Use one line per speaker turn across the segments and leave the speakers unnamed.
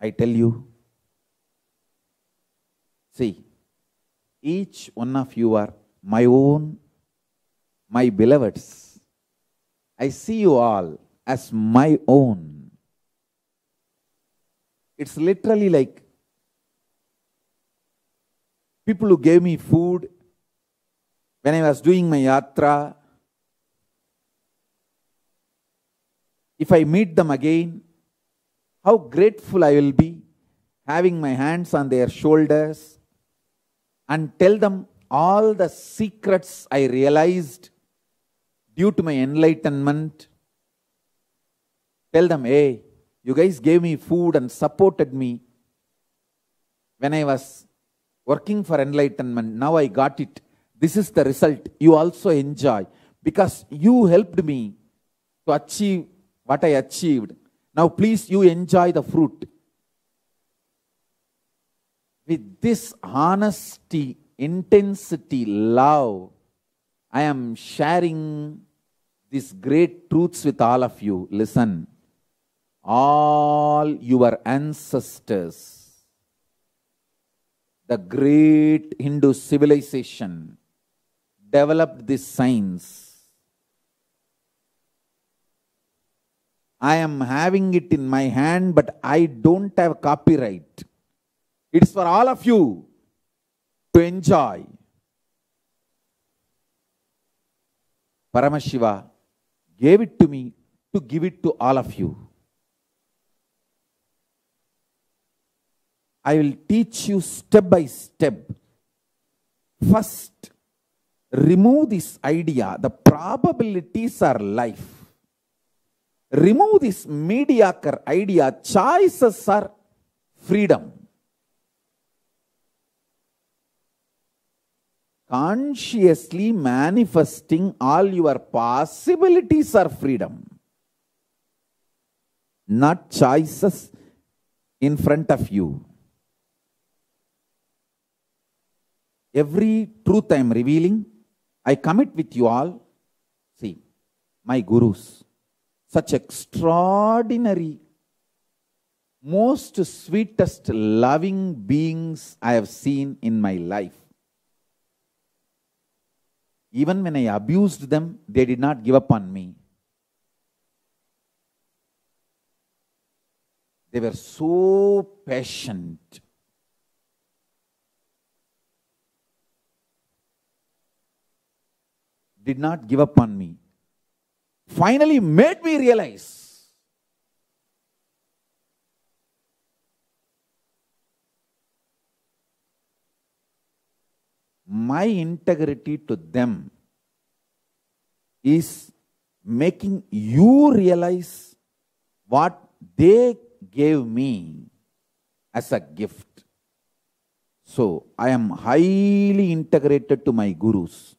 I tell you, see, each one of you are my own, my beloveds. I see you all as my own. It's literally like people who gave me food when I was doing my yatra. If I meet them again, how grateful I will be having my hands on their shoulders and tell them all the secrets I realized due to my enlightenment. Tell them, hey, you guys gave me food and supported me when I was working for enlightenment. Now I got it. This is the result. You also enjoy because you helped me to achieve what I achieved. Now, please, you enjoy the fruit. With this honesty, intensity, love, I am sharing these great truths with all of you. Listen, all your ancestors, the great Hindu civilization, developed this science I am having it in my hand, but I don't have copyright. It's for all of you to enjoy. Paramashiva gave it to me to give it to all of you. I will teach you step by step. First, remove this idea. The probabilities are life remove this mediocre idea choices are freedom. Consciously manifesting all your possibilities are freedom, not choices in front of you. Every truth I am revealing, I commit with you all. See, my gurus such extraordinary, most sweetest loving beings I have seen in my life. Even when I abused them, they did not give up on me. They were so patient. Did not give up on me finally made me realize my integrity to them is making you realize what they gave me as a gift. So I am highly integrated to my gurus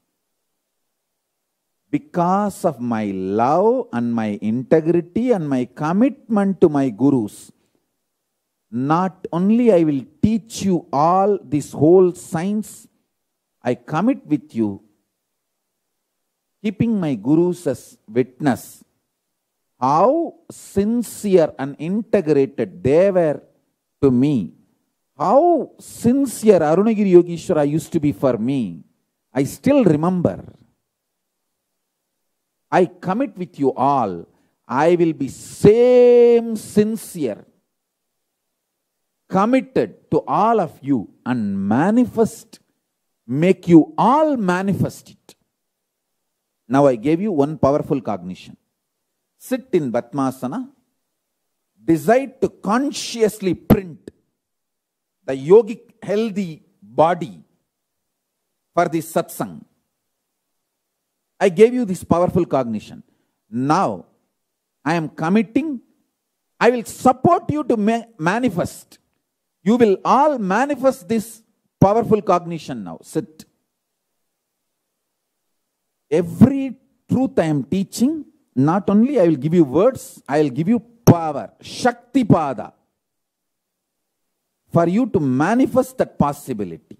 because of my love and my integrity and my commitment to my gurus, not only I will teach you all this whole science, I commit with you, keeping my gurus as witness, how sincere and integrated they were to me, how sincere Arunagiri Yogeshwara used to be for me, I still remember. I commit with you all, I will be same sincere, committed to all of you and manifest, make you all manifest it. Now I gave you one powerful cognition. Sit in Batmasana, decide to consciously print the yogic healthy body for the satsang. I gave you this powerful cognition. Now, I am committing, I will support you to ma- manifest. You will all manifest this powerful cognition now. Sit. Every truth I am teaching, not only I will give you words, I will give you power. Shakti Pada. For you to manifest that possibility.